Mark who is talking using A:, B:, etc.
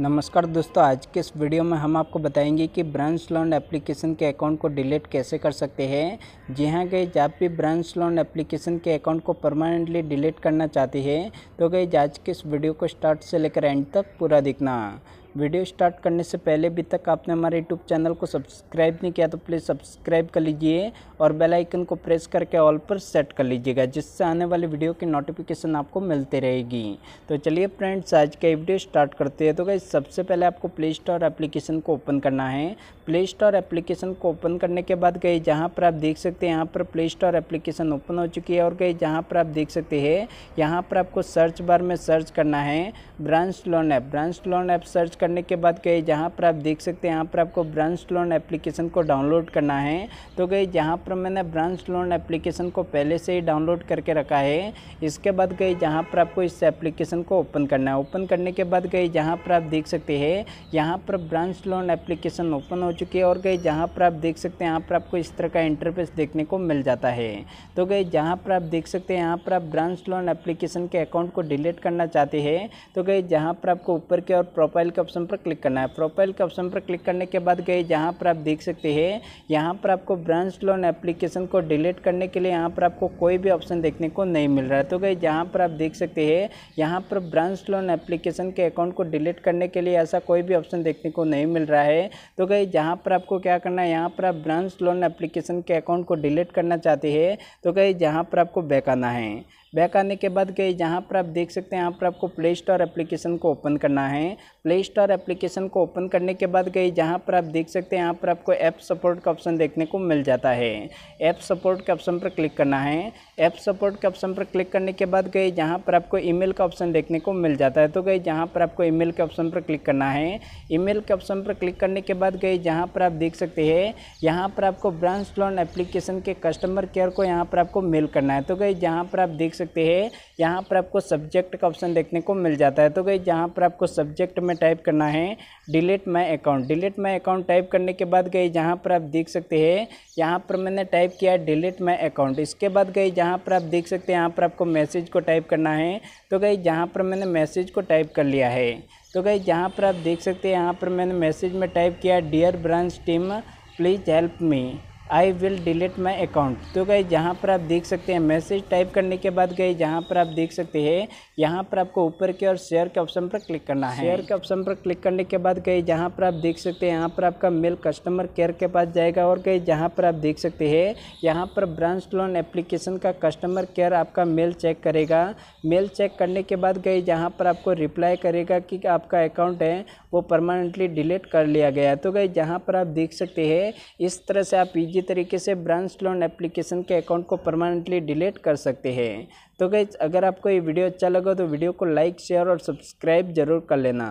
A: नमस्कार दोस्तों आज के इस वीडियो में हम आपको बताएंगे कि ब्रांच लोन एप्लीकेशन के अकाउंट को डिलीट कैसे कर सकते हैं जी हाँ गई आप भी ब्रांच लोन एप्लीकेशन के अकाउंट को परमानेंटली डिलीट करना चाहती है तो गई आज के इस वीडियो को स्टार्ट से लेकर एंड तक पूरा दिखना वीडियो स्टार्ट करने से पहले अभी तक आपने हमारे यूट्यूब चैनल को सब्सक्राइब नहीं किया तो प्लीज़ सब्सक्राइब कर लीजिए और बेल आइकन को प्रेस करके ऑल पर सेट कर लीजिएगा जिससे आने वाले वीडियो की नोटिफिकेशन आपको मिलती रहेगी तो चलिए फ्रेंड्स आज का वीडियो स्टार्ट करते हैं तो गई सबसे पहले आपको प्ले स्टोर एप्लीकेशन को ओपन करना है प्ले स्टोर एप्लीकेशन को ओपन करने के बाद गई जहाँ पर आप देख सकते हैं यहाँ पर प्ले स्टोर एप्लीकेशन ओपन हो चुकी है और गई जहाँ पर आप देख सकते हैं यहाँ पर आपको सर्च बार में सर्च करना है branch loan app branch loan app search कर करने के बाद कहीं जहाँ पर आप देख सकते हैं यहाँ पर आपको ब्रांच लोन एप्लीकेशन को डाउनलोड करना है तो कहीं जहाँ पर मैंने ब्रांच लोन एप्लीकेशन को पहले से ही डाउनलोड करके रखा है इसके बाद कहीं जहाँ पर आपको इस एप्लीकेशन को ओपन करना है ओपन करने के बाद कहीं जहाँ पर आप देख सकते हैं यहाँ पर ब्रांच लोन एप्लीकेशन ओपन हो चुकी है और कहीं जहाँ पर आप देख सकते हैं यहाँ पर आपको इस तरह का इंटरफेस देखने को मिल जाता है तो कहीं जहाँ पर आप देख सकते हैं यहाँ पर आप ब्रांच लोन एप्लीकेशन के अकाउंट को डिलीट करना चाहते हैं तो कहीं जहाँ पर आपको ऊपर के और प्रोफाइल का ऑप्शन पर क्लिक करना है प्रोफाइल के ऑप्शन पर क्लिक करने के बाद गए जहाँ पर आप देख सकते हैं यहाँ पर आपको ब्रांच लोन एप्लीकेशन को डिलीट करने के लिए यहाँ पर आपको कोई भी ऑप्शन देखने को नहीं मिल रहा है तो गए जहाँ पर आप देख सकते हैं यहाँ पर ब्रांच लोन एप्लीकेशन के अकाउंट को डिलीट करने के लिए ऐसा कोई भी ऑप्शन देखने को नहीं मिल रहा है तो गए जहाँ पर आपको क्या करना है यहाँ पर आप ब्रांच लोन एप्लीकेशन के अकाउंट को डिलीट करना चाहते हैं तो गए जहाँ पर आपको बैक आना है बैक आने के बाद गए जहाँ पर आप देख सकते हैं यहाँ पर आपको प्ले स्टोर एप्लीकेशन को ओपन करना है प्ले स्टोर एप्लीकेशन को ओपन करने के बाद गए जहाँ पर आप देख सकते हैं यहाँ पर आपको ऐप सपोर्ट का ऑप्शन देखने को मिल जाता है ऐप सपोर्ट के ऑप्शन पर क्लिक करना है ऐप सपोर्ट के ऑप्शन पर क्लिक करने के बाद गए जहाँ पर आपको ई का ऑप्शन देखने को मिल जाता है तो गए जहाँ पर आपको ई के ऑप्शन पर क्लिक करना है ई के ऑप्शन पर क्लिक करने के बाद गए जहाँ पर आप देख सकते हैं यहाँ पर आपको ब्रांच लोन एप्लीकेशन के कस्टमर केयर को यहाँ पर आपको मेल करना है तो गए जहाँ पर आप देख सकते हैं यहाँ पर आपको सब्जेक्ट का ऑप्शन देखने को मिल जाता है तो गई जहाँ पर आपको सब्जेक्ट में टाइप करना है delete my account delete my account type करने के बाद गई जहाँ पर आप देख सकते हैं यहाँ पर मैंने टाइप किया डिलीट माई अकाउंट इसके बाद गई जहाँ पर आप देख सकते हैं यहाँ पर आपको मैसेज को टाइप करना है तो गई जहाँ पर मैंने मैसेज को टाइप कर लिया है तो गई जहाँ पर आप देख सकते हैं यहाँ पर मैंने मैसेज में टाइप किया dear branch team please help me I will delete my account तो गए जहाँ पर आप देख सकते हैं मैसेज टाइप करने के बाद गए जहाँ पर आप देख सकते हैं यहाँ पर आपको ऊपर के और शेयर के ऑप्शन पर क्लिक करना है शेयर के ऑप्शन पर क्लिक करने के बाद गए जहाँ पर आप देख सकते हैं यहाँ पर आपका मेल कस्टमर केयर के पास जाएगा और गए जहाँ पर आप देख सकते हैं यहाँ पर ब्रांच लोन एप्लीकेशन का कस्टमर केयर आपका मेल चेक करेगा मेल चेक करने के बाद गए जहाँ पर आपको रिप्लाई करेगा कि आपका अकाउंट है वो परमानेंटली डिलीट कर लिया गया तो गए जहाँ पर आप देख सकते हैं इस तरह से आप इजी इजी तरीके से ब्रांच लोन एप्लीकेशन के अकाउंट को परमानेंटली डिलीट कर सकते हैं तो गई अगर आपको ये वीडियो अच्छा लगा तो वीडियो को लाइक शेयर और सब्सक्राइब जरूर कर लेना